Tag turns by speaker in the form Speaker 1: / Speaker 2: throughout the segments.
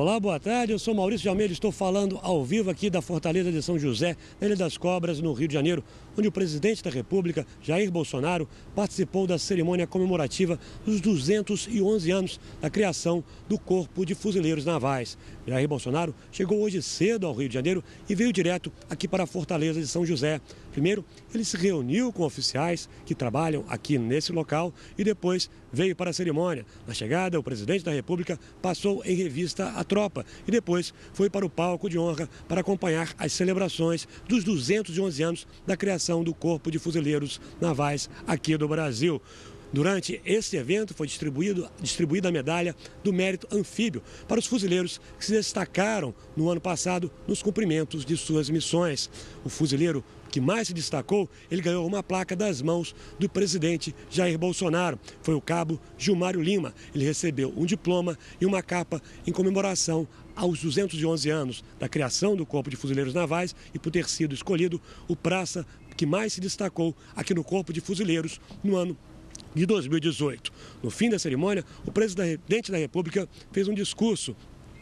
Speaker 1: Olá, boa tarde. Eu sou Maurício de Almeida, estou falando ao vivo aqui da Fortaleza de São José, na Ilha das Cobras, no Rio de Janeiro, onde o presidente da República, Jair Bolsonaro, participou da cerimônia comemorativa dos 211 anos da criação do Corpo de Fuzileiros Navais. Jair Bolsonaro chegou hoje cedo ao Rio de Janeiro e veio direto aqui para a Fortaleza de São José. Primeiro, ele se reuniu com oficiais que trabalham aqui nesse local e depois veio para a cerimônia. Na chegada, o presidente da República passou em revista a tropa e depois foi para o palco de honra para acompanhar as celebrações dos 211 anos da criação do Corpo de Fuzileiros Navais aqui do Brasil. Durante este evento foi distribuída a medalha do mérito anfíbio para os fuzileiros que se destacaram no ano passado nos cumprimentos de suas missões. O fuzileiro que mais se destacou, ele ganhou uma placa das mãos do presidente Jair Bolsonaro. Foi o cabo Gilmário Lima. Ele recebeu um diploma e uma capa em comemoração aos 211 anos da criação do Corpo de Fuzileiros Navais e por ter sido escolhido o praça que mais se destacou aqui no Corpo de Fuzileiros no ano de 2018. No fim da cerimônia, o presidente da República fez um discurso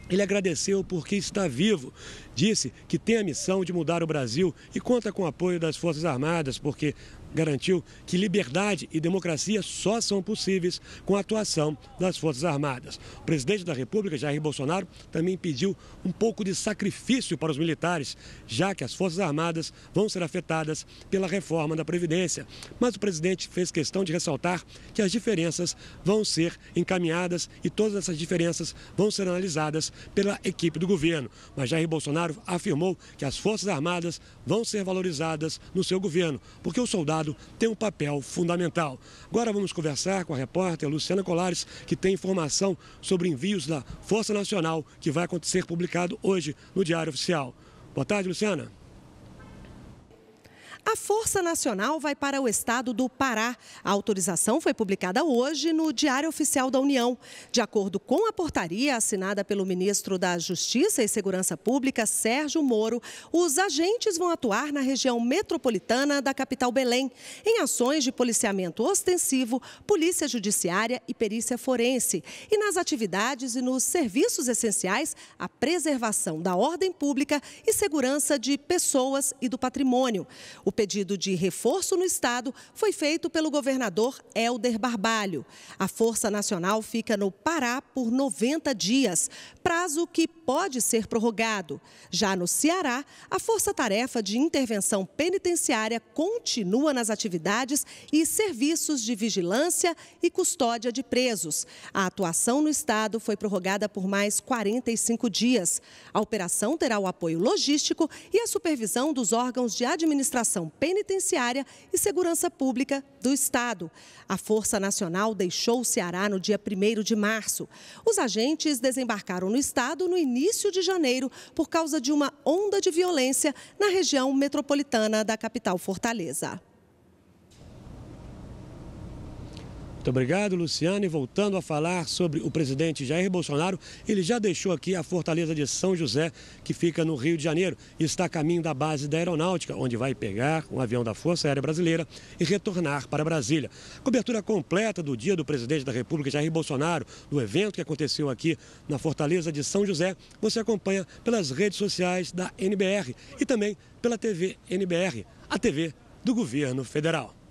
Speaker 1: ele agradeceu porque está vivo, disse que tem a missão de mudar o Brasil e conta com o apoio das Forças Armadas, porque garantiu que liberdade e democracia só são possíveis com a atuação das Forças Armadas. O presidente da República, Jair Bolsonaro, também pediu um pouco de sacrifício para os militares, já que as Forças Armadas vão ser afetadas pela reforma da Previdência. Mas o presidente fez questão de ressaltar que as diferenças vão ser encaminhadas e todas essas diferenças vão ser analisadas pela equipe do governo. Mas Jair Bolsonaro afirmou que as Forças Armadas vão ser valorizadas no seu governo, porque o soldado Estado tem um papel fundamental. Agora vamos conversar com a repórter Luciana Colares, que tem informação sobre envios da Força Nacional, que vai acontecer publicado hoje no Diário Oficial. Boa tarde, Luciana.
Speaker 2: A Força Nacional vai para o estado do Pará. A autorização foi publicada hoje no Diário Oficial da União. De acordo com a portaria assinada pelo ministro da Justiça e Segurança Pública, Sérgio Moro, os agentes vão atuar na região metropolitana da capital Belém, em ações de policiamento ostensivo, polícia judiciária e perícia forense, e nas atividades e nos serviços essenciais à preservação da ordem pública e segurança de pessoas e do patrimônio. O pedido de reforço no Estado foi feito pelo governador Helder Barbalho. A Força Nacional fica no Pará por 90 dias, prazo que pode ser prorrogado. Já no Ceará, a Força Tarefa de Intervenção Penitenciária continua nas atividades e serviços de vigilância e custódia de presos. A atuação no Estado foi prorrogada por mais 45 dias. A operação terá o apoio logístico e a supervisão dos órgãos de administração Administração Penitenciária e Segurança Pública do Estado. A Força Nacional deixou o Ceará no dia 1 de março. Os agentes desembarcaram no Estado no início de janeiro por causa de uma onda de violência na região metropolitana da capital Fortaleza.
Speaker 1: Muito obrigado, Luciane. E voltando a falar sobre o presidente Jair Bolsonaro, ele já deixou aqui a Fortaleza de São José, que fica no Rio de Janeiro, e está a caminho da base da Aeronáutica, onde vai pegar um avião da Força Aérea Brasileira e retornar para Brasília. cobertura completa do dia do presidente da República, Jair Bolsonaro, do evento que aconteceu aqui na Fortaleza de São José, você acompanha pelas redes sociais da NBR e também pela TV NBR, a TV do governo federal.